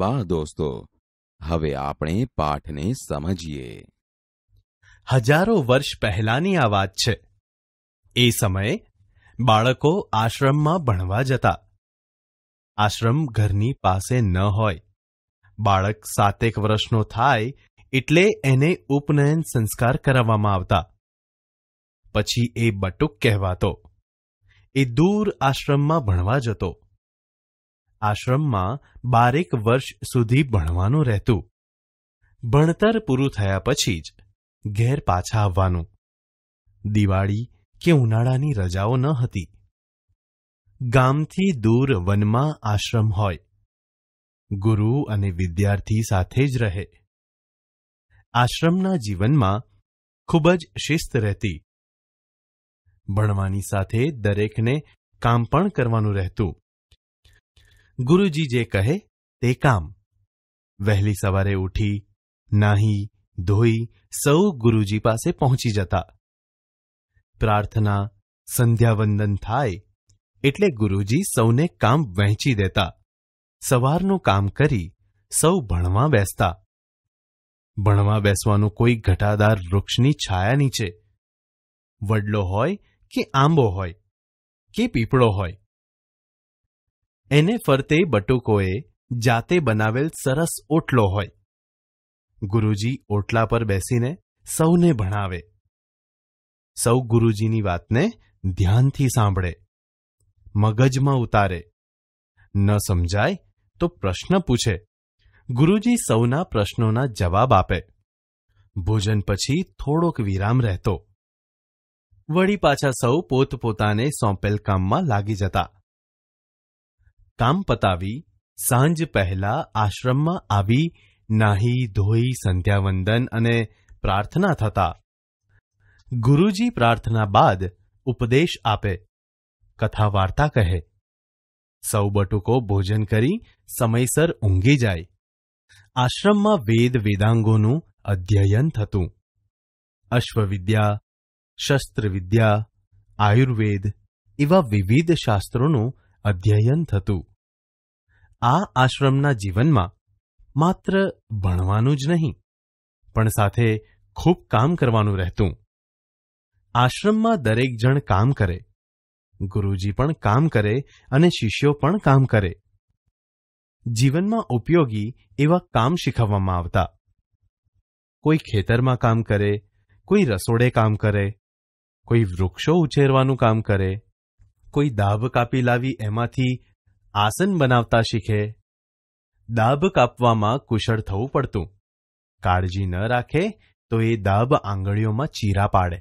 બા દોસ્તો હવે આપણે પાઠને સમજીએ હજારો વર્ષ પહેલાની આ વાત છે એ સમયે બાળકો આશ્રમમાં ભણવા જતા આશ્રમ ઘરની પાસે ન હોય બાળક સાતેક વર્ષનો થાય એટલે એને ઉપનયન સંસ્કાર કરાવવામાં આવતા પછી એ બટુક કહેવાતો એ દૂર આશ્રમમાં ભણવા જતો આશ્રમમાં બારેક વર્ષ સુધી ભણવાનું રહેતું ભણતર પૂરું થયા પછી જ ઘેર પાછા આવવાનું દિવાળી કે ઉનાળાની રજાઓ ન હતી ગામથી દૂર વનમાં આશ્રમ હોય ગુરુ અને વિદ્યાર્થી સાથે જ રહે આશ્રમના જીવનમાં ખૂબ જ શિસ્ત રહેતી ભણવાની સાથે દરેકને કામ પણ કરવાનું રહેતું ગુરુજી જે કહે તે કામ વહેલી સવારે ઉઠી નાહી ધોઈ સૌ ગુરુજી પાસે પહોંચી જતા પ્રાર્થના સંધ્યાવંદન થાય એટલે ગુરુજી સૌને કામ વહેંચી દેતા સવારનું કામ કરી સૌ ભણવા બેસતા ભણવા બેસવાનું કોઈ ઘટાદાર વૃક્ષની છાયા નીચે વડલો હોય કે આંબો હોય કે પીપળો હોય એને ફરતે બટુકોએ જાતે બનાવેલ સરસ ઓટલો હોય ગુરુજી ઓટલા પર બેસીને સૌને ભણાવે સૌ ગુરુજીની વાતને ધ્યાનથી સાંભળે મગજમાં ઉતારે ન સમજાય તો પ્રશ્ન પૂછે ગુરુજી સૌના પ્રશ્નોના જવાબ આપે ભોજન પછી થોડોક વિરામ રહેતો વળી પાછા સૌ પોતપોતાને સોંપેલ કામમાં લાગી જતા કામ પતાવી સાંજ પહેલા આશ્રમમાં આવી નાહી ધોઈ સંધ્યાવંદન અને પ્રાર્થના થતા ગુરુજી પ્રાર્થના બાદ ઉપદેશ આપે કથા વાર્તા કહે સૌ બટુકો ભોજન કરી સમયસર ઊંઘી જાય આશ્રમમાં વેદ વેદાંગોનું અધ્યયન થતું અશ્વવિદ્યા શસ્ત્રવિદ્યા આયુર્વેદ એવા વિવિધ શાસ્ત્રોનું અધ્યયન થતું આ આશ્રમના જીવનમાં માત્ર ભણવાનું જ નહીં પણ સાથે ખૂબ કામ કરવાનું રહેતું આશ્રમમાં દરેક જણ કામ કરે ગુરુજી પણ કામ કરે અને શિષ્યો પણ કામ કરે જીવનમાં ઉપયોગી એવા કામ શીખવવામાં આવતા કોઈ ખેતરમાં કામ કરે કોઈ રસોડે કામ કરે કોઈ વૃક્ષો ઉછેરવાનું કામ કરે કોઈ દાબ કાપી લાવી એમાંથી આસન બનાવતા શીખે દાભ કાપવામાં કુશળ થવું પડતું કાળજી ન રાખે તો એ દાભ આંગળીઓમાં ચીરા પાડે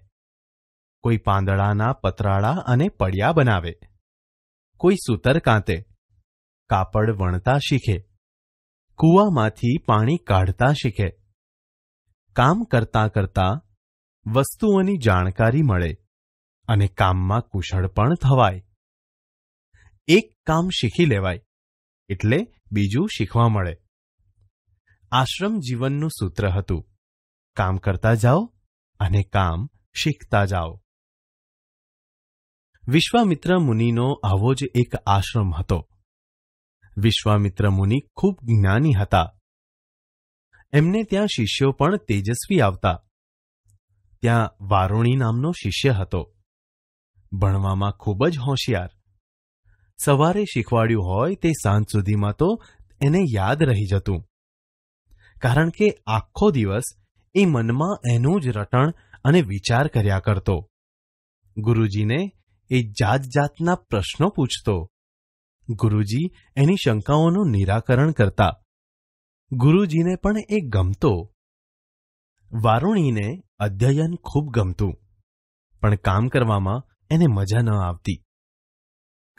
કોઈ પાંદડાના પતરાળા અને પડિયા બનાવે કોઈ સૂતર કાંતે કાપડ વણતા શીખે કૂવામાંથી પાણી કાઢતા શીખે કામ કરતા કરતા વસ્તુઓની જાણકારી મળે અને કામમાં કુશળ પણ થવાય એક કામ શીખી લેવાય એટલે બીજું શીખવા મળે આશ્રમ જીવનનું સૂત્ર હતું કામ કરતા જાઓ અને કામ શીખતા જાઓ વિશ્વામિત્ર મુનિનો આવો જ એક આશ્રમ હતો વિશ્વામિત્ર મુનિ ખૂબ જ્ઞાની હતા એમને ત્યાં શિષ્યો પણ તેજસ્વી આવતા ત્યાં વારુણી નામનો શિષ્ય હતો ભણવામાં ખૂબ જ હોશિયાર સવારે શીખવાડ્યું હોય તે સાંજ સુધીમાં તો એને યાદ રહી જતું કારણ કે આખો દિવસ એ મનમાં એનું જ રટણ અને વિચાર કર્યા કરતો ગુરુજીને એ જાત જાતના પ્રશ્નો પૂછતો ગુરુજી એની શંકાઓનું નિરાકરણ કરતા ગુરુજીને પણ એ ગમતો વારુણીને અધ્યયન ખૂબ ગમતું પણ કામ કરવામાં એને મજા ન આવતી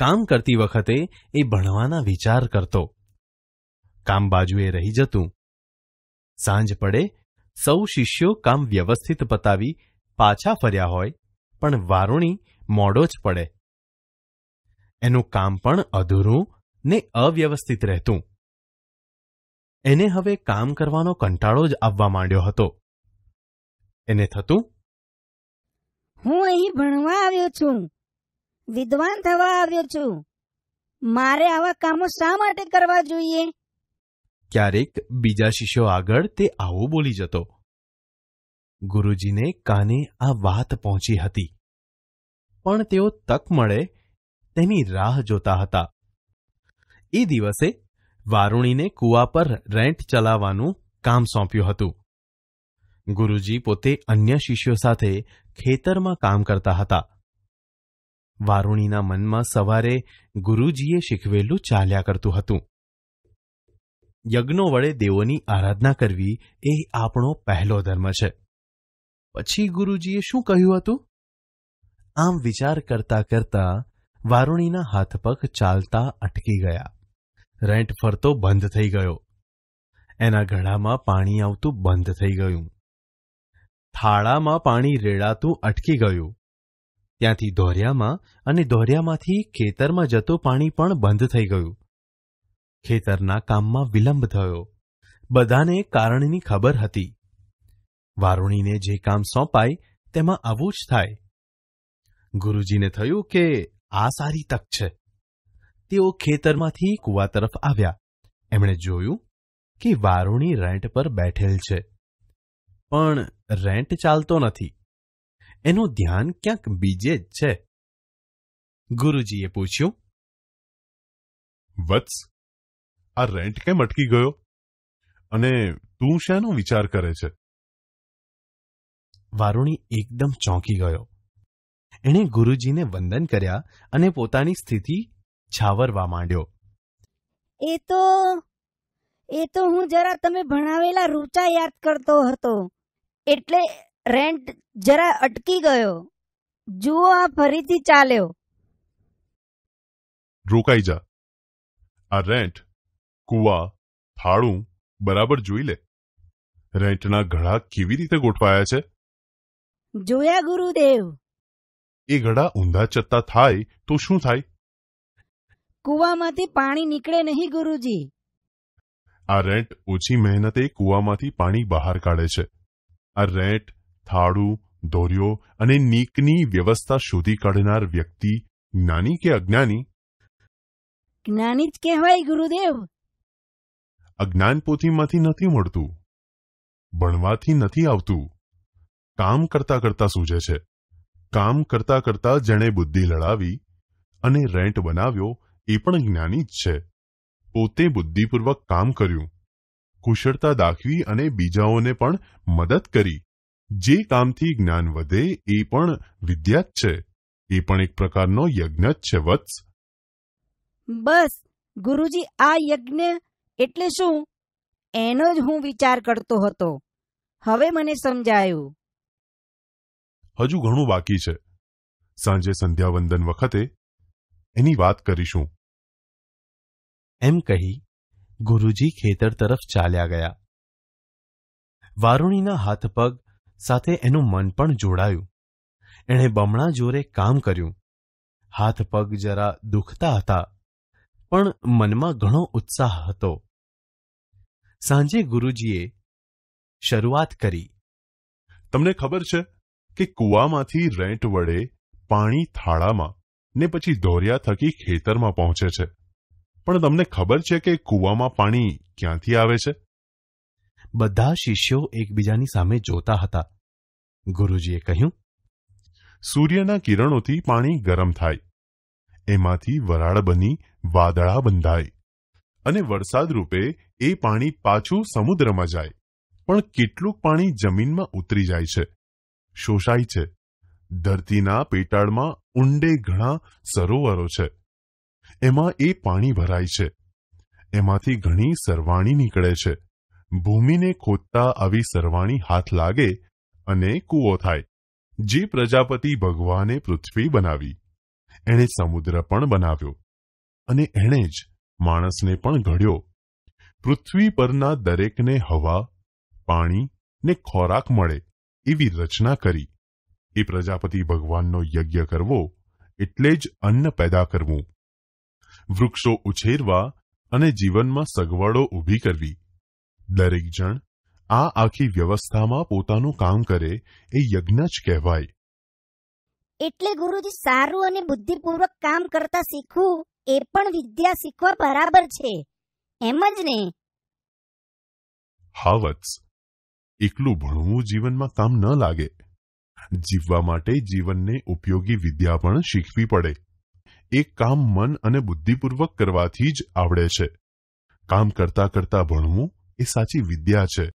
કામ કરતી વખતે એ ભણવાના વિચાર કરતો કામ બાજુએ રહી જતું સાંજ પડે સૌ શિષ્યો કામ વ્યવસ્થિત પતાવી પાછા ફર્યા હોય પણ વારુણી મોડો જ પડે એનું કામ પણ અધૂરું ને અવ્યવસ્થિત રહેતું એને હવે કામ કરવાનો કંટાળો જ આવવા માંડ્યો હતો એને થતું હું અહીં ભણવા આવ્યો છું વિદ્વાન થવા આવ્યો છું મારે આવા કામો શા માટે કરવા જોઈએ ક્યારેક બીજા શિષ્યો આગળ તે આવો બોલી જતો ગુરુજીને કાને આ વાત પહોંચી હતી પણ તેઓ તક મળે તેની રાહ જોતા હતા એ દિવસે વારુણીને કૂવા પર રેન્ટ ચલાવવાનું કામ સોંપ્યું હતું ગુરુજી પોતે અન્ય શિષ્યો સાથે ખેતરમાં કામ કરતા હતા વારુણીના મનમાં સવારે ગુરુજીએ શીખવેલું ચાલ્યા કરતું હતું યજ્ઞો વડે દેવોની આરાધના કરવી એ આપણો પહેલો ધર્મ છે પછી ગુરુજીએ શું કહ્યું હતું આમ વિચાર કરતા કરતા વારુણીના હાથ પગ ચાલતા અટકી ગયા રેન્ટ ફરતો બંધ થઈ ગયો એના ઘડામાં પાણી આવતું બંધ થઈ ગયું થાળામાં પાણી રેડાતું અટકી ગયું ત્યાંથી દોરિયામાં અને દોરિયામાંથી ખેતરમાં જતો પાણી પણ બંધ થઈ ગયું ખેતરના કામમાં વિલંબ થયો બધાને કારણની ખબર હતી વારુણીને જે કામ સોંપાય તેમાં આવું જ થાય ગુરુજીને થયું કે આ સારી તક છે તેઓ ખેતરમાંથી કૂવા તરફ આવ્યા એમણે જોયું કે વારુણી રેન્ટ પર બેઠેલ છે પણ રેન્ટ ચાલતો નથી એનું ધ્યાન ક્યાંક બીજે જ છે ગુરુજીએ પૂછ્યું વત્સ આ રેન્ટ કેમ અટકી ગયો અને તું શાનો વિચાર કરે છે વારુણી એકદમ ચોંકી ગયો એણે ગુરુજીને વંદન કર્યા અને પોતાની સ્થિતિ છાવરવા માંડ્યો એ તો એ તો હું જરા તમે ભણાવેલા રૂચા યાદ કરતો હતો એટલે રેન્ટ જરા અટકી ગયો જુઓ આ ફરીથી ચાલ્યો રોકાઈ જા આ રેન્ટ કુવા થાળું બરાબર જોઈ લે રેન્ટના ઘડા કેવી રીતે ગોઠવાયા છે જોયા ગુરુદેવ એ ઘડા ઊંધા ચત્તા થાય તો શું થાય કુવામાંથી પાણી નીકળે નહીં ગુરુજી આ રેન્ટ ઓછી મહેનતે કુવામાંથી પાણી બહાર કાઢે છે આ રેન્ટ થાળું દોર્યો અને નીકની વ્યવસ્થા શોધી કાઢનાર વ્યક્તિ જ્ઞાની કે અજ્ઞાની જ્ઞાની જ કહેવાય ગુરુદેવ અજ્ઞાન પોથીમાંથી નથી મળતું ભણવાથી નથી આવતું કામ કરતા કરતા સૂજે છે કામ કરતા કરતા જેણે બુદ્ધિ લડાવી અને રેન્ટ બનાવ્યો એ પણ જ્ઞાની જ છે પોતે બુદ્ધિપૂર્વક કામ કર્યું કુશળતા દાખવી અને બીજાઓને પણ મદદ કરી જે કામથી જ્ઞાન વધે એ પણ વિદ્યા જ છે એ પણ એક પ્રકારનો યજ્ઞ જ છે વત્સ બસ ગુરુજી આ યજ્ઞ એટલે શું એનો જ હું વિચાર કરતો હતો હવે મને સમજાયું હજુ ઘણું બાકી છે સાંજે સંધ્યાવંદન વખતે એની વાત કરીશું એમ કહી ગુરુજી ખેતર તરફ ચાલ્યા ગયા વારુણીના હાથ પગ સાથે એનું મન પણ જોડાયું એણે બમણા જોરે કામ કર્યું હાથ પગ જરા દુખતા હતા પણ મનમાં ઘણો ઉત્સાહ હતો સાંજે ગુરુજીએ શરૂઆત કરી તમને ખબર છે કે કૂવામાંથી રેંટ વડે પાણી થાળામાં ને પછી ધોરિયા થકી ખેતરમાં પહોંચે છે પણ તમને ખબર છે કે કૂવામાં પાણી ક્યાંથી આવે છે બધા શિષ્યો એકબીજાની સામે જોતા હતા ગુરુજીએ કહ્યું સૂર્યના કિરણોથી પાણી ગરમ થાય એમાંથી વરાળ બની વાદળા બંધાય અને વરસાદ રૂપે એ પાણી પાછું સમુદ્રમાં જાય પણ કેટલું પાણી જમીનમાં ઉતરી જાય છે શોષાય છે ધરતીના પેટાળમાં ઊંડે ઘણા સરોવરો છે એમાં એ પાણી ભરાય છે એમાંથી ઘણી સરવાણી નીકળે છે ભૂમિને ખોદતા આવી સરવાણી હાથ લાગે અને કૂવો થાય જે પ્રજાપતિ ભગવાને પૃથ્વી બનાવી એણે સમુદ્ર પણ બનાવ્યો અને એણે જ માણસને પણ ઘડ્યો પૃથ્વી પરના દરેકને હવા પાણી ને ખોરાક મળે એવી રચના કરી એ પ્રજાપતિ ભગવાનનો યજ્ઞ કરવો એટલે જ અન્ન પેદા કરવું વૃક્ષો ઉછેરવા અને જીવનમાં સગવડો ઊભી કરવી દરેક જણ આ આખી વ્યવસ્થામાં પોતાનું કામ કરે એ યજ્ઞ જ કહેવાય એટલે ગુરુજી સારું અને બુદ્ધિપૂર્વક કામ કરતા શીખવું એ પણ વિદ્યા શીખવા બરાબર છે એમ જ ને હા એકલું ભણવું જીવનમાં કામ ન લાગે જીવવા માટે જીવનને ઉપયોગી વિદ્યા પણ શીખવી પડે એ કામ મન અને બુદ્ધિપૂર્વક કરવાથી જ આવડે છે કામ કરતા કરતા ભણવું એ સાચી વિદ્યા છે